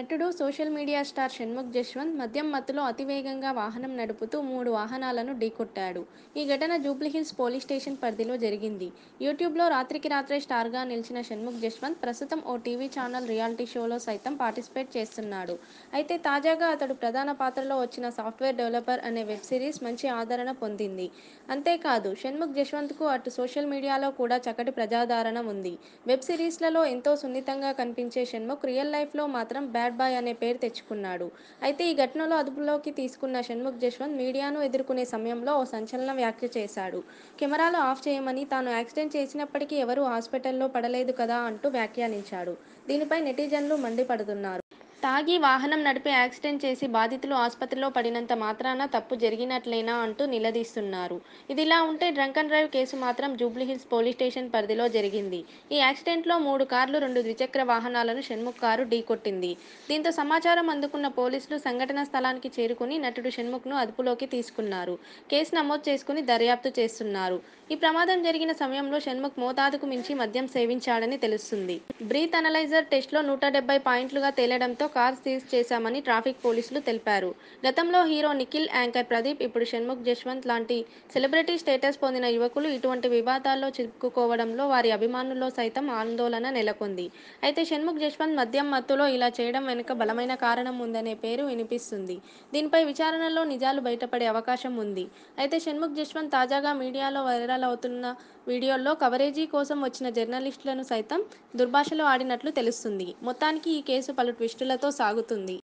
నటుడు social media star Shanmukh Jaswanth మద్యం మత్తులో అతివేగంగా వాహనం నడుపుతూ మూడు వాహనాలను ఢీకొట్టాడు ఈ ఘటన జూబ్లీహిల్స్ పోలీస్ స్టేషన్ పరిధిలో జరిగింది యూట్యూబ్లో రాత్రికి రాత్రే స్టార్గా నిలిచిన షణ్ముఖ్ జశ్వంత్ ప్రస్తుతం ఓ టీవీ ఛానల్ రియాలిటీ షోలో సైతం పార్టిసిపేట్ చేస్తున్నాడు అయితే తాజాగా అతడు ప్రధాన పాత్రలో వచ్చిన సాఫ్ట్వేర్ డెవలపర్ అనే వెబ్ సిరీస్ మంచి ఆదరణ పొందింది అంతేకాదు షణ్ముఖ్ జశ్వంత్కు అటు సోషల్ మీడియాలో కూడా చక్కటి ప్రజాదరణ ఉంది వెబ్ సిరీస్లలో ఎంతో సున్నితంగా కనిపించే షణ్ముఖ్ రియల్ లైఫ్లో మాత్రం బ్యాడ్ బ్యాడ్ బాయ్ అనే పేరు తెచ్చుకున్నాడు అయితే ఈ ఘటనలో అదుపులోకి తీసుకున్న షణ్ముఖ్ జశ్వంత్ మీడియాను ఎదుర్కొనే సమయంలో ఓ సంచలన వ్యాఖ్య చేశాడు కెమెరాలు ఆఫ్ చేయమని తాను యాక్సిడెంట్ చేసినప్పటికీ ఎవరూ హాస్పిటల్లో పడలేదు కదా అంటూ వ్యాఖ్యానించాడు దీనిపై నెటిజన్లు మండిపడుతున్నారు తాగి వాహనం నడిపి యాక్సిడెంట్ చేసి బాధితులు ఆసుపత్రిలో పడినంత మాత్రాన తప్పు జరిగినట్లేనా అంటూ నిలదీస్తున్నారు ఇదిలా ఉంటే డ్రంక్ అండ్ డ్రైవ్ కేసు మాత్రం జూబ్లీహిల్స్ పోలీస్ స్టేషన్ పరిధిలో జరిగింది ఈ యాక్సిడెంట్లో మూడు కార్లు రెండు ద్విచక్ర వాహనాలను షణ్ముఖ్ కారు ఢీకొట్టింది దీంతో సమాచారం అందుకున్న పోలీసులు సంఘటన స్థలానికి చేరుకుని నటుడు షణ్ముఖ్ను అదుపులోకి తీసుకున్నారు కేసు నమోదు చేసుకుని దర్యాప్తు చేస్తున్నారు ఈ ప్రమాదం జరిగిన సమయంలో షణ్ముఖ్ మోతాదుకు మించి మద్యం సేవించాడని తెలుస్తుంది బ్రీత్ అనలైజర్ టెస్ట్లో నూట డెబ్బై పాయింట్లుగా తేలడంతో కార్ సీజ్ చేశామని ట్రాఫిక్ పోలీసులు తెలిపారు గతంలో హీరో నిఖిల్ యాంకర్ ప్రదీప్ ఇప్పుడు షణ్ముఖ్ జశ్వంత్ లాంటి సెలబ్రిటీ స్టేటస్ పొందిన యువకులు ఇటువంటి వివాదాల్లో చిక్కుకోవడంలో వారి అభిమానుల్లో సైతం ఆందోళన నెలకొంది అయితే షణ్ముఖ్ జస్వంత్ మద్యం మత్తులో ఇలా చేయడం వెనుక బలమైన కారణం ఉందనే పేరు వినిపిస్తుంది దీనిపై విచారణలో నిజాలు బయటపడే అవకాశం ఉంది అయితే షణ్ముఖ్ జస్వంత్ తాజాగా మీడియాలో వైరల్ అవుతున్న వీడియోల్లో కవరేజీ కోసం వచ్చిన జర్నలిస్టులను సైతం దుర్భాషలో ఆడినట్లు తెలుస్తుంది మొత్తానికి ఈ కేసు పలు ట్విస్టులతో సాగుతుంది